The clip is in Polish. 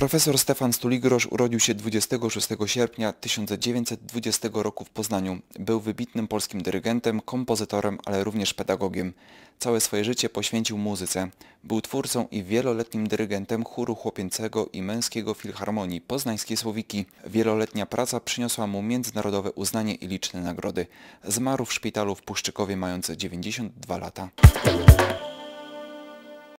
Profesor Stefan Stuligrosz urodził się 26 sierpnia 1920 roku w Poznaniu. Był wybitnym polskim dyrygentem, kompozytorem, ale również pedagogiem. Całe swoje życie poświęcił muzyce. Był twórcą i wieloletnim dyrygentem chóru chłopięcego i męskiego filharmonii Poznańskiej Słowiki. Wieloletnia praca przyniosła mu międzynarodowe uznanie i liczne nagrody. Zmarł w szpitalu w Puszczykowie mające 92 lata.